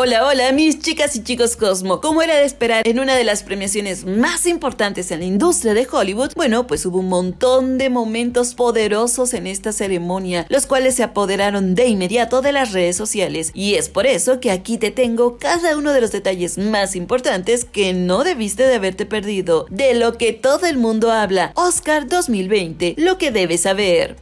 Hola, hola, mis chicas y chicos Cosmo. Como era de esperar en una de las premiaciones más importantes en la industria de Hollywood, bueno, pues hubo un montón de momentos poderosos en esta ceremonia, los cuales se apoderaron de inmediato de las redes sociales. Y es por eso que aquí te tengo cada uno de los detalles más importantes que no debiste de haberte perdido, de lo que todo el mundo habla, Oscar 2020, lo que debes saber.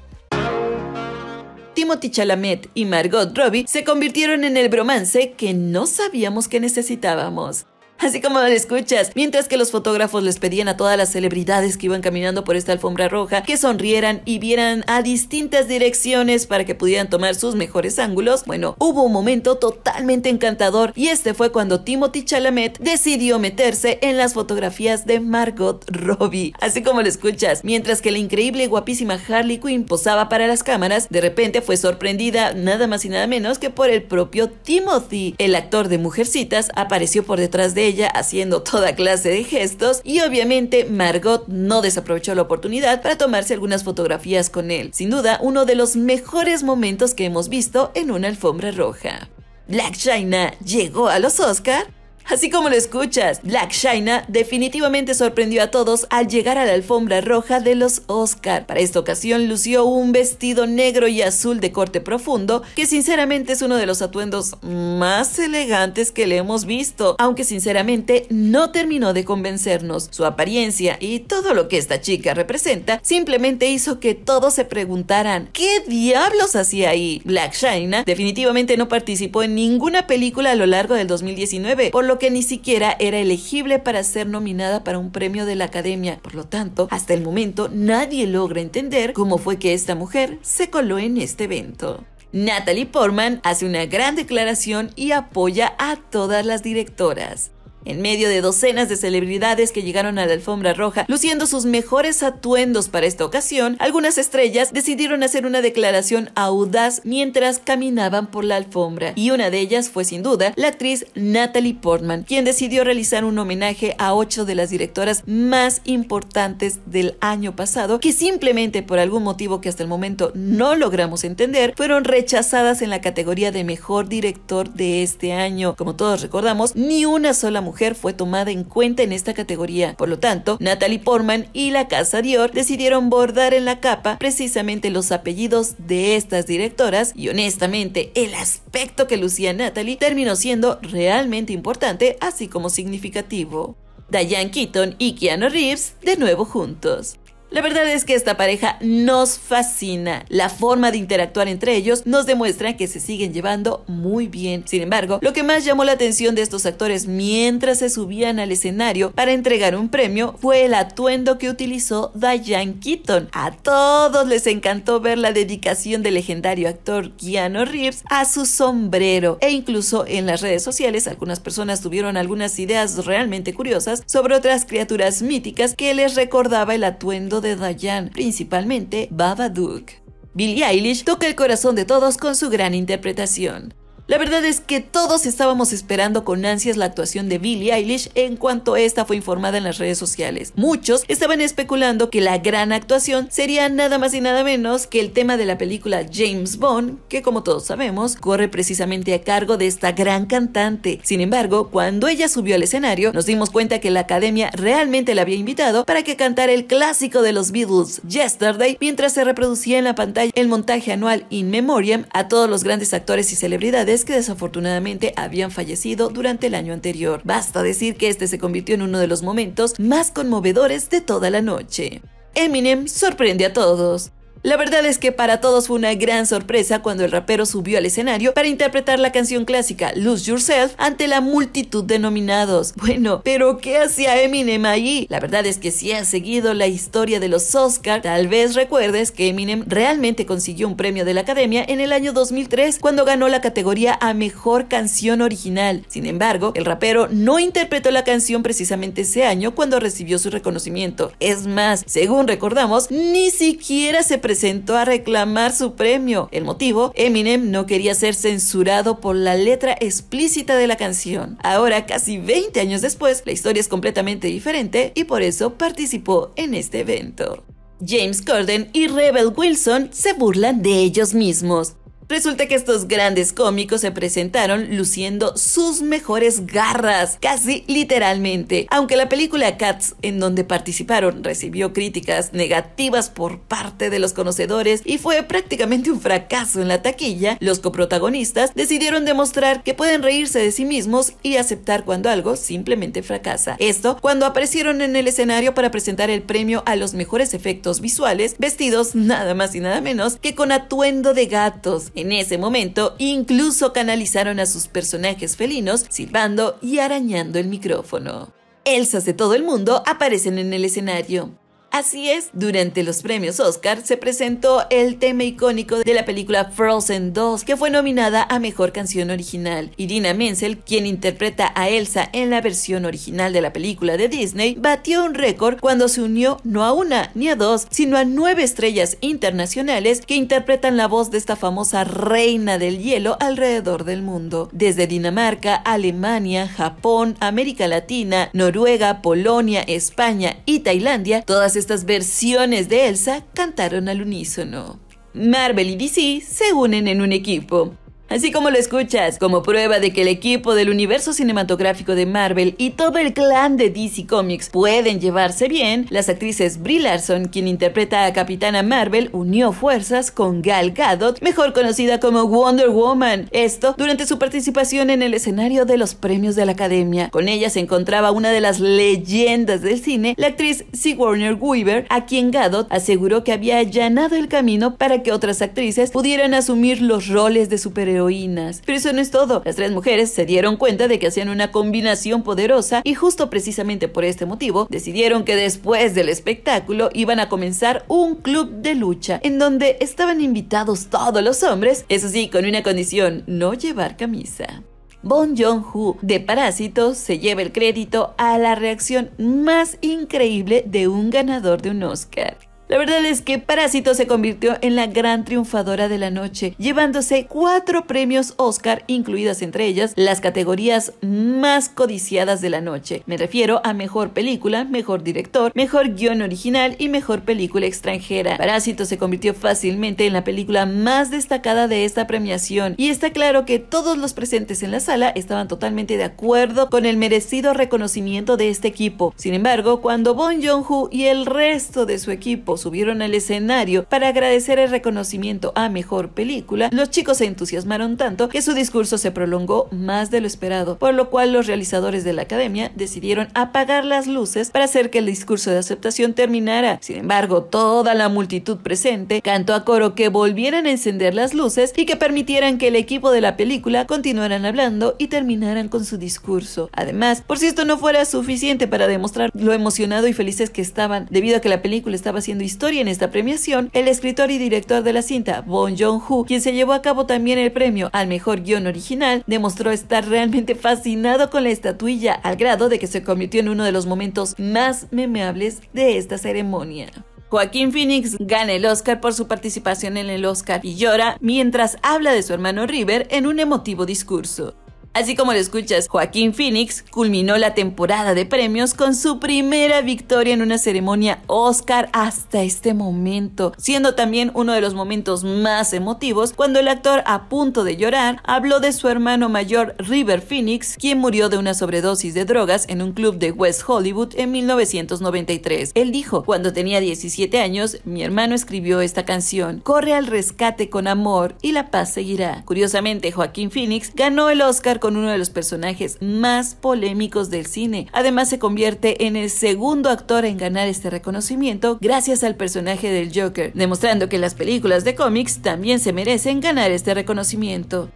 Timothy Chalamet y Margot Robbie se convirtieron en el bromance que no sabíamos que necesitábamos así como lo escuchas, mientras que los fotógrafos les pedían a todas las celebridades que iban caminando por esta alfombra roja que sonrieran y vieran a distintas direcciones para que pudieran tomar sus mejores ángulos. Bueno, hubo un momento totalmente encantador y este fue cuando Timothy Chalamet decidió meterse en las fotografías de Margot Robbie, así como lo escuchas, mientras que la increíble y guapísima Harley Quinn posaba para las cámaras, de repente fue sorprendida nada más y nada menos que por el propio Timothy. El actor de Mujercitas apareció por detrás de ella haciendo toda clase de gestos y obviamente Margot no desaprovechó la oportunidad para tomarse algunas fotografías con él. Sin duda, uno de los mejores momentos que hemos visto en una alfombra roja. Black China llegó a los Oscar Así como lo escuchas, Black China definitivamente sorprendió a todos al llegar a la alfombra roja de los Oscar. Para esta ocasión lució un vestido negro y azul de corte profundo, que sinceramente es uno de los atuendos más elegantes que le hemos visto, aunque sinceramente no terminó de convencernos. Su apariencia y todo lo que esta chica representa simplemente hizo que todos se preguntaran, ¿qué diablos hacía ahí? Black China definitivamente no participó en ninguna película a lo largo del 2019, por lo que ni siquiera era elegible para ser nominada para un premio de la academia. Por lo tanto, hasta el momento nadie logra entender cómo fue que esta mujer se coló en este evento. Natalie Portman hace una gran declaración y apoya a todas las directoras en medio de docenas de celebridades que llegaron a la alfombra roja luciendo sus mejores atuendos para esta ocasión, algunas estrellas decidieron hacer una declaración audaz mientras caminaban por la alfombra, y una de ellas fue sin duda la actriz Natalie Portman, quien decidió realizar un homenaje a ocho de las directoras más importantes del año pasado, que simplemente por algún motivo que hasta el momento no logramos entender, fueron rechazadas en la categoría de mejor director de este año. Como todos recordamos, ni una sola mujer fue tomada en cuenta en esta categoría. Por lo tanto, Natalie Portman y la Casa Dior decidieron bordar en la capa precisamente los apellidos de estas directoras y honestamente el aspecto que lucía Natalie terminó siendo realmente importante así como significativo. Diane Keaton y Keanu Reeves de nuevo juntos. La verdad es que esta pareja nos fascina. La forma de interactuar entre ellos nos demuestra que se siguen llevando muy bien. Sin embargo, lo que más llamó la atención de estos actores mientras se subían al escenario para entregar un premio fue el atuendo que utilizó Diane Keaton. A todos les encantó ver la dedicación del legendario actor Keanu Reeves a su sombrero e incluso en las redes sociales algunas personas tuvieron algunas ideas realmente curiosas sobre otras criaturas míticas que les recordaba el atuendo de Dayan, principalmente Duke. Billie Eilish toca el corazón de todos con su gran interpretación. La verdad es que todos estábamos esperando con ansias la actuación de Billie Eilish en cuanto esta fue informada en las redes sociales. Muchos estaban especulando que la gran actuación sería nada más y nada menos que el tema de la película James Bond, que como todos sabemos, corre precisamente a cargo de esta gran cantante. Sin embargo, cuando ella subió al escenario, nos dimos cuenta que la academia realmente la había invitado para que cantara el clásico de los Beatles, Yesterday, mientras se reproducía en la pantalla el montaje anual In Memoriam a todos los grandes actores y celebridades que desafortunadamente habían fallecido durante el año anterior. Basta decir que este se convirtió en uno de los momentos más conmovedores de toda la noche. Eminem sorprende a todos. La verdad es que para todos fue una gran sorpresa cuando el rapero subió al escenario para interpretar la canción clásica Lose Yourself ante la multitud de nominados. Bueno, pero ¿qué hacía Eminem allí? La verdad es que si has seguido la historia de los Oscars, tal vez recuerdes que Eminem realmente consiguió un premio de la Academia en el año 2003 cuando ganó la categoría a Mejor Canción Original. Sin embargo, el rapero no interpretó la canción precisamente ese año cuando recibió su reconocimiento. Es más, según recordamos, ni siquiera se presentó presentó a reclamar su premio. El motivo, Eminem no quería ser censurado por la letra explícita de la canción. Ahora, casi 20 años después, la historia es completamente diferente y por eso participó en este evento. James Corden y Rebel Wilson se burlan de ellos mismos. Resulta que estos grandes cómicos se presentaron luciendo sus mejores garras, casi literalmente. Aunque la película Cats, en donde participaron, recibió críticas negativas por parte de los conocedores y fue prácticamente un fracaso en la taquilla, los coprotagonistas decidieron demostrar que pueden reírse de sí mismos y aceptar cuando algo simplemente fracasa. Esto cuando aparecieron en el escenario para presentar el premio a los mejores efectos visuales, vestidos nada más y nada menos que con atuendo de gatos en ese momento, incluso canalizaron a sus personajes felinos silbando y arañando el micrófono. Elsas de todo el mundo aparecen en el escenario. Así es, durante los premios Oscar se presentó el tema icónico de la película Frozen 2, que fue nominada a Mejor Canción Original. Irina Menzel, quien interpreta a Elsa en la versión original de la película de Disney, batió un récord cuando se unió no a una ni a dos, sino a nueve estrellas internacionales que interpretan la voz de esta famosa reina del hielo alrededor del mundo. Desde Dinamarca, Alemania, Japón, América Latina, Noruega, Polonia, España y Tailandia, todas estas estas versiones de Elsa cantaron al unísono. Marvel y DC se unen en un equipo. Así como lo escuchas, como prueba de que el equipo del universo cinematográfico de Marvel y todo el clan de DC Comics pueden llevarse bien, las actrices Brie Larson, quien interpreta a Capitana Marvel, unió fuerzas con Gal Gadot, mejor conocida como Wonder Woman. Esto durante su participación en el escenario de los premios de la Academia. Con ella se encontraba una de las leyendas del cine, la actriz Sigourney Weaver, a quien Gadot aseguró que había allanado el camino para que otras actrices pudieran asumir los roles de superhéroes heroínas. Pero eso no es todo. Las tres mujeres se dieron cuenta de que hacían una combinación poderosa y justo precisamente por este motivo decidieron que después del espectáculo iban a comenzar un club de lucha en donde estaban invitados todos los hombres, eso sí, con una condición, no llevar camisa. Bon jong ho de Parásitos se lleva el crédito a la reacción más increíble de un ganador de un Oscar. La verdad es que Parásito se convirtió en la gran triunfadora de la noche, llevándose cuatro premios Oscar, incluidas entre ellas las categorías más codiciadas de la noche. Me refiero a Mejor Película, Mejor Director, Mejor Guión Original y Mejor Película Extranjera. Parásito se convirtió fácilmente en la película más destacada de esta premiación y está claro que todos los presentes en la sala estaban totalmente de acuerdo con el merecido reconocimiento de este equipo. Sin embargo, cuando Bon Joon-ho y el resto de su equipo subieron al escenario para agradecer el reconocimiento a Mejor Película, los chicos se entusiasmaron tanto que su discurso se prolongó más de lo esperado, por lo cual los realizadores de la academia decidieron apagar las luces para hacer que el discurso de aceptación terminara. Sin embargo, toda la multitud presente cantó a coro que volvieran a encender las luces y que permitieran que el equipo de la película continuaran hablando y terminaran con su discurso. Además, por si esto no fuera suficiente para demostrar lo emocionado y felices que estaban debido a que la película estaba siendo historia en esta premiación el escritor y director de la cinta, Bon Joon-ho, quien se llevó a cabo también el premio al mejor guión original, demostró estar realmente fascinado con la estatuilla al grado de que se convirtió en uno de los momentos más memeables de esta ceremonia. Joaquín Phoenix gana el Oscar por su participación en el Oscar y llora mientras habla de su hermano River en un emotivo discurso. Así como lo escuchas, Joaquín Phoenix culminó la temporada de premios con su primera victoria en una ceremonia Oscar hasta este momento, siendo también uno de los momentos más emotivos cuando el actor a punto de llorar habló de su hermano mayor River Phoenix, quien murió de una sobredosis de drogas en un club de West Hollywood en 1993. Él dijo, cuando tenía 17 años, mi hermano escribió esta canción, Corre al rescate con amor y la paz seguirá. Curiosamente, Joaquín Phoenix ganó el Oscar uno de los personajes más polémicos del cine. Además se convierte en el segundo actor en ganar este reconocimiento gracias al personaje del Joker, demostrando que las películas de cómics también se merecen ganar este reconocimiento.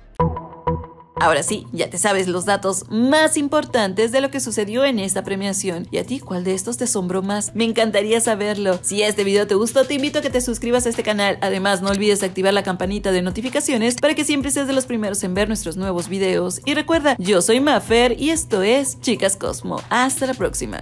Ahora sí, ya te sabes los datos más importantes de lo que sucedió en esta premiación. ¿Y a ti cuál de estos te asombró más? Me encantaría saberlo. Si este video te gustó, te invito a que te suscribas a este canal. Además, no olvides activar la campanita de notificaciones para que siempre seas de los primeros en ver nuestros nuevos videos. Y recuerda, yo soy Mafer y esto es Chicas Cosmo. Hasta la próxima.